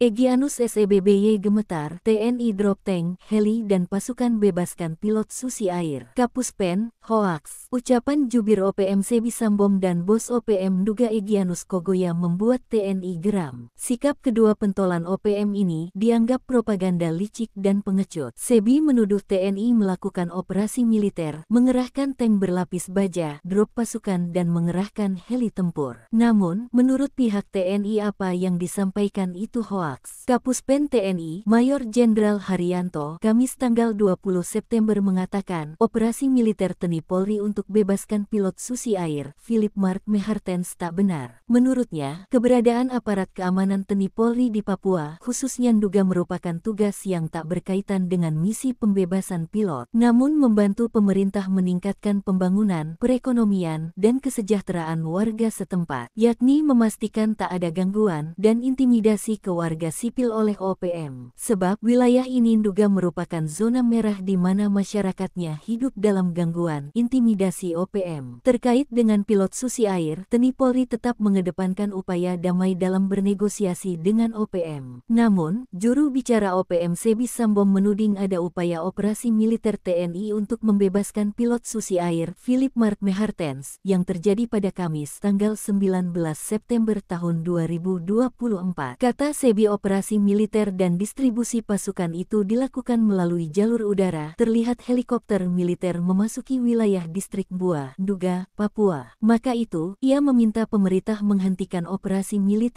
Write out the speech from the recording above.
Egyanus SEBBY gemetar, TNI drop tank, heli dan pasukan bebaskan pilot Susi Air. Kapus Pen, hoax. Ucapan jubir OPM Sebi Sambom dan bos OPM Duga Egyanus Kogoya membuat TNI geram. Sikap kedua pentolan OPM ini dianggap propaganda licik dan pengecut. Sebi menuduh TNI melakukan operasi militer, mengerahkan tank berlapis baja, drop pasukan dan mengerahkan heli tempur. Namun, menurut pihak TNI apa yang disampaikan itu hoax. Fax. Kapuspen TNI, Mayor Jenderal Haryanto, Kamis tanggal 20 September mengatakan, operasi militer TNI Polri untuk bebaskan pilot Susi Air, Philip Mark Mehartens tak benar. Menurutnya, keberadaan aparat keamanan TNI Polri di Papua, khususnya Nduga merupakan tugas yang tak berkaitan dengan misi pembebasan pilot, namun membantu pemerintah meningkatkan pembangunan, perekonomian, dan kesejahteraan warga setempat, yakni memastikan tak ada gangguan dan intimidasi ke warga warga sipil oleh OPM, sebab wilayah ini duga merupakan zona merah di mana masyarakatnya hidup dalam gangguan intimidasi OPM. Terkait dengan pilot Susi Air, TNI Polri tetap mengedepankan upaya damai dalam bernegosiasi dengan OPM. Namun, juru bicara OPM Sebi Sambom menuding ada upaya operasi militer TNI untuk membebaskan pilot Susi Air, Philip Mark Mehartens, yang terjadi pada Kamis tanggal 19 September tahun 2024. Kata Sebi operasi militer dan distribusi pasukan itu dilakukan melalui jalur udara, terlihat helikopter militer memasuki wilayah distrik Buah, Duga, Papua. Maka itu, ia meminta pemerintah menghentikan operasi militer